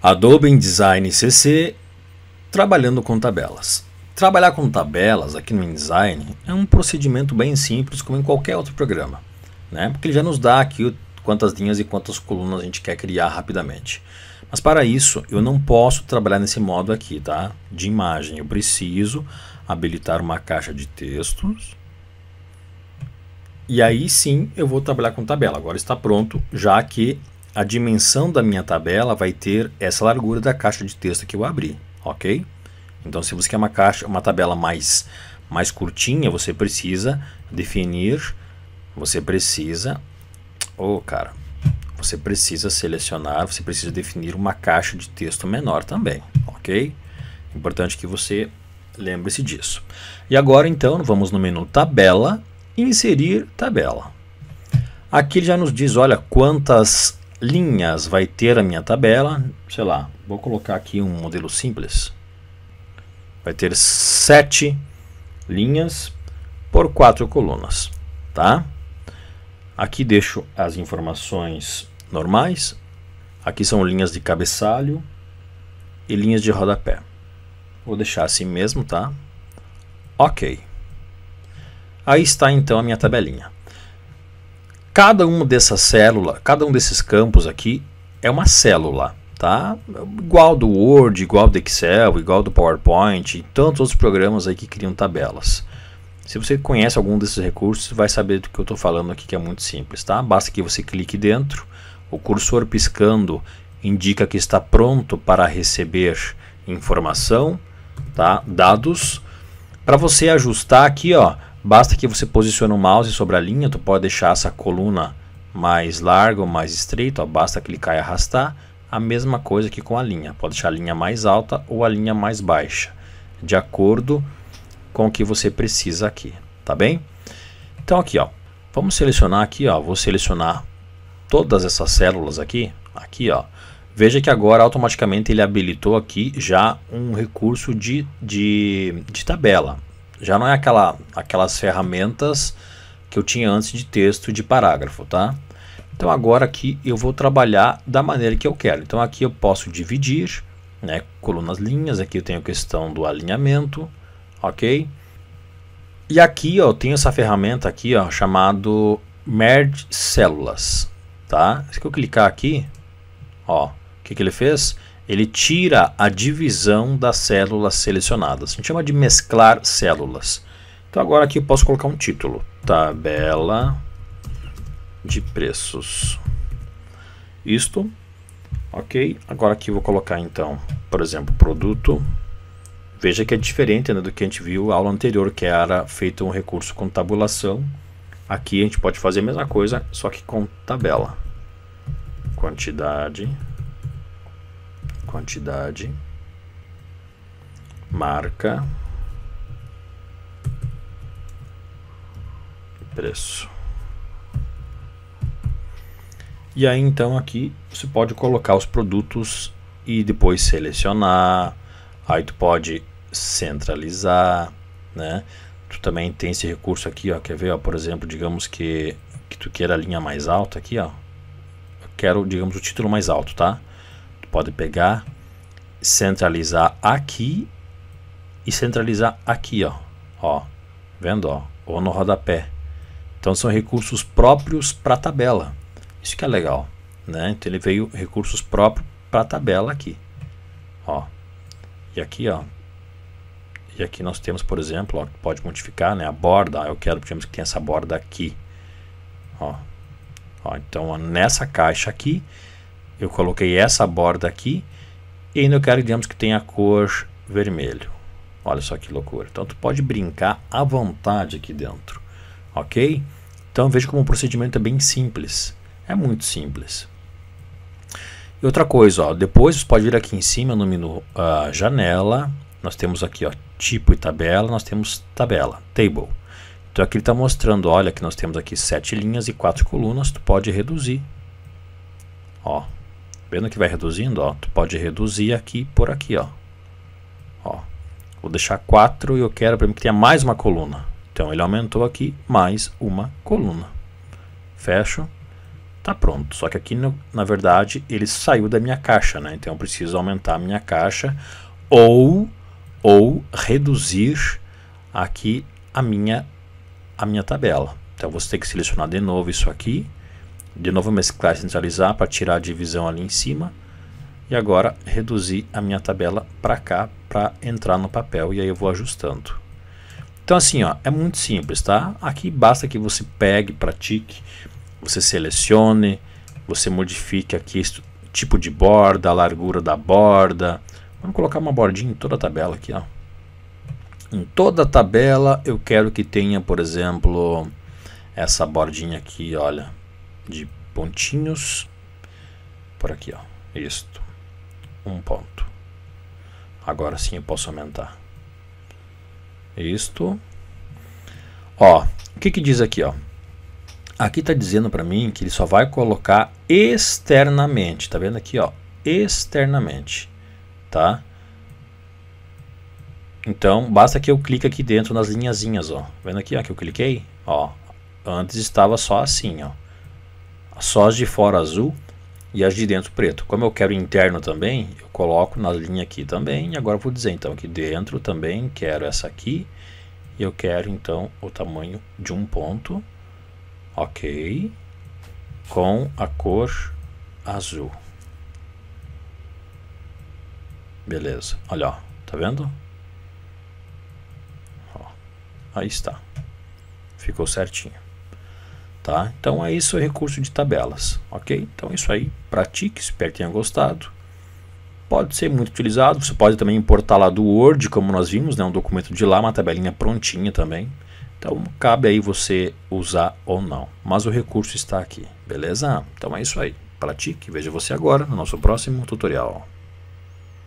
Adobe InDesign CC trabalhando com tabelas. Trabalhar com tabelas aqui no InDesign é um procedimento bem simples, como em qualquer outro programa, né? porque ele já nos dá aqui quantas linhas e quantas colunas a gente quer criar rapidamente. Mas para isso, eu não posso trabalhar nesse modo aqui tá? de imagem. Eu preciso habilitar uma caixa de textos. E aí sim eu vou trabalhar com tabela. Agora está pronto, já que a dimensão da minha tabela vai ter essa largura da caixa de texto que eu abri, ok? Então, se você quer uma caixa, uma tabela mais, mais curtinha, você precisa definir, você precisa, ou oh, cara, você precisa selecionar, você precisa definir uma caixa de texto menor também, ok? Importante que você lembre-se disso. E agora, então, vamos no menu Tabela, Inserir Tabela. Aqui já nos diz, olha, quantas linhas vai ter a minha tabela, sei lá, vou colocar aqui um modelo simples. Vai ter sete linhas por quatro colunas, tá? Aqui deixo as informações normais. Aqui são linhas de cabeçalho e linhas de rodapé. Vou deixar assim mesmo, tá? Ok. Aí está então a minha tabelinha. Cada uma dessas células, cada um desses campos aqui é uma célula, tá? Igual do Word, igual do Excel, igual do PowerPoint e tantos outros programas aí que criam tabelas. Se você conhece algum desses recursos, vai saber do que eu estou falando aqui, que é muito simples, tá? Basta que você clique dentro, o cursor piscando indica que está pronto para receber informação, tá? Dados. Para você ajustar aqui, ó, Basta que você posicione o mouse sobre a linha, tu pode deixar essa coluna mais larga ou mais estreita, basta clicar e arrastar. A mesma coisa que com a linha, pode deixar a linha mais alta ou a linha mais baixa, de acordo com o que você precisa aqui, tá bem? Então aqui, ó, vamos selecionar aqui, ó, vou selecionar todas essas células aqui, aqui, ó. Veja que agora automaticamente ele habilitou aqui já um recurso de, de, de tabela, já não é aquela, aquelas ferramentas que eu tinha antes de texto e de parágrafo, tá? Então agora aqui eu vou trabalhar da maneira que eu quero. Então aqui eu posso dividir, né, colunas, linhas, aqui eu tenho a questão do alinhamento, ok? E aqui ó, eu tenho essa ferramenta aqui ó, chamado Merge Células, tá? Se eu clicar aqui, ó, o que, que ele fez? ele tira a divisão das células selecionadas. A gente chama de mesclar células. Então agora aqui eu posso colocar um título: tabela de preços. Isto, ok. Agora aqui eu vou colocar então, por exemplo, produto. Veja que é diferente né, do que a gente viu na aula anterior, que era feito um recurso com tabulação. Aqui a gente pode fazer a mesma coisa, só que com tabela. Quantidade quantidade, marca, preço. E aí então aqui você pode colocar os produtos e depois selecionar, aí tu pode centralizar, né? Tu também tem esse recurso aqui, ó, quer ver, ó, por exemplo, digamos que que tu queira a linha mais alta aqui, ó. Eu quero, digamos, o título mais alto, tá? pode pegar, centralizar aqui e centralizar aqui, ó. Ó, vendo, ó, ou no rodapé. Então são recursos próprios para a tabela. Isso que é legal, né? Então ele veio recursos próprios para a tabela aqui, ó. E aqui, ó. E aqui nós temos, por exemplo, ó, pode modificar, né? A borda, ah, eu quero, digamos, que tenha essa borda aqui, ó. ó então ó, nessa caixa aqui eu coloquei essa borda aqui e ainda eu quero digamos que tenha a cor vermelho olha só que loucura então tu pode brincar à vontade aqui dentro ok então veja como o procedimento é bem simples é muito simples e outra coisa ó depois você pode vir aqui em cima no menu uh, janela nós temos aqui ó tipo e tabela nós temos tabela table então aqui ele está mostrando olha que nós temos aqui sete linhas e quatro colunas tu pode reduzir ó Vendo que vai reduzindo, ó, tu pode reduzir aqui por aqui, ó. ó. Vou deixar 4 e eu quero para mim que tenha mais uma coluna. Então ele aumentou aqui mais uma coluna. Fecho. Tá pronto. Só que aqui, no, na verdade, ele saiu da minha caixa, né? Então eu preciso aumentar a minha caixa ou ou reduzir aqui a minha a minha tabela. Então você tem que selecionar de novo isso aqui de novo mesclar e centralizar para tirar a divisão ali em cima. E agora reduzir a minha tabela para cá para entrar no papel e aí eu vou ajustando. Então assim, ó, é muito simples, tá? Aqui basta que você pegue, pratique, você selecione, você modifique aqui tipo de borda, a largura da borda. Vamos colocar uma bordinha em toda a tabela aqui, ó. Em toda a tabela eu quero que tenha, por exemplo, essa bordinha aqui, olha de pontinhos por aqui, ó. Isto. Um ponto. Agora sim eu posso aumentar. Isto. Ó, o que que diz aqui, ó? Aqui tá dizendo para mim que ele só vai colocar externamente, tá vendo aqui, ó? Externamente, tá? Então, basta que eu clique aqui dentro nas linhazinhas, ó. Vendo aqui, ó, que eu cliquei, ó. Antes estava só assim, ó só as de fora azul e as de dentro preto. Como eu quero interno também, eu coloco na linha aqui também. E agora vou dizer então que dentro também quero essa aqui. E eu quero então o tamanho de um ponto. Ok. Com a cor azul. Beleza. Olha, ó, tá vendo? Ó, aí está. Ficou certinho. Tá? Então é isso o é recurso de tabelas, ok? Então é isso aí, pratique, espero que tenha gostado. Pode ser muito utilizado, você pode também importar lá do Word, como nós vimos, né? um documento de lá, uma tabelinha prontinha também. Então cabe aí você usar ou não, mas o recurso está aqui, beleza? Então é isso aí, pratique, vejo você agora no nosso próximo tutorial.